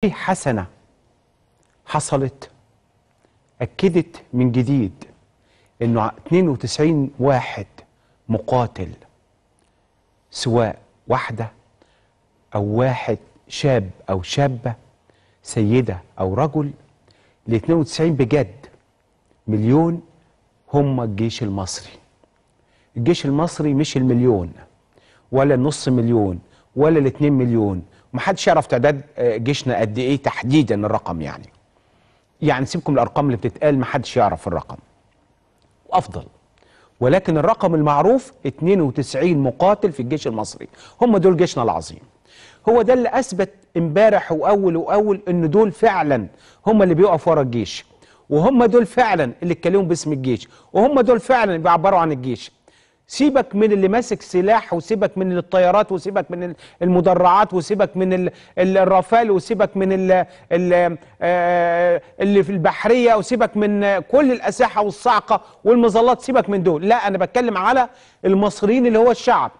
في إيه حسنة حصلت أكدت من جديد إنه 92 واحد مقاتل سواء واحدة أو واحد شاب أو شابة سيدة أو رجل ل 92 بجد مليون هم الجيش المصري الجيش المصري مش المليون ولا النص مليون ولا الاتنين مليون ومحدش يعرف تعداد آه، جيشنا قد ايه تحديدا الرقم يعني يعني سيبكم الارقام اللي بتتقال محدش يعرف الرقم وافضل ولكن الرقم المعروف 92 مقاتل في الجيش المصري هم دول جيشنا العظيم هو ده اللي اثبت امبارح واول واول ان دول فعلا هم اللي بيقفوا ورا الجيش وهم دول فعلا اللي اتكلموا باسم الجيش وهم دول فعلا بيعبروا عن الجيش سيبك من اللي ماسك سلاح وسيبك من الطيارات وسيبك من المدرعات وسيبك من الرافال وسيبك من آه، اللي في البحريه وسيبك من كل الاساحه والصعقه والمظلات سيبك من دول لا انا بتكلم على المصريين اللي هو الشعب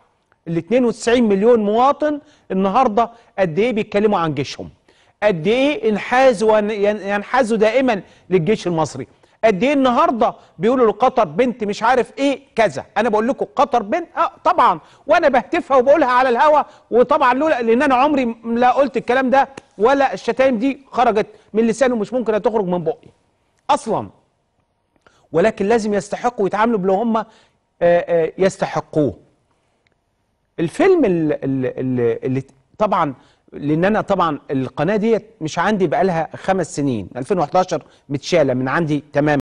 ال 92 مليون مواطن النهارده قد ايه بيتكلموا عن جيشهم قد ايه انحازوا ينحازوا دائما للجيش المصري قد ايه النهارده بيقولوا لقطر بنت مش عارف ايه كذا انا بقول لكم قطر بنت اه طبعا وانا بهتفها وبقولها على الهوا وطبعا لولا لان انا عمري لا قلت الكلام ده ولا الشتايم دي خرجت من لساني ومش ممكن تخرج من بقي اصلا ولكن لازم يستحقوا يتعاملوا باللي هم آه، آه، يستحقوه الفيلم اللي, اللي طبعا لان انا طبعا القناه ديت مش عندي بقالها خمس سنين 2011 متشاله من عندي تمام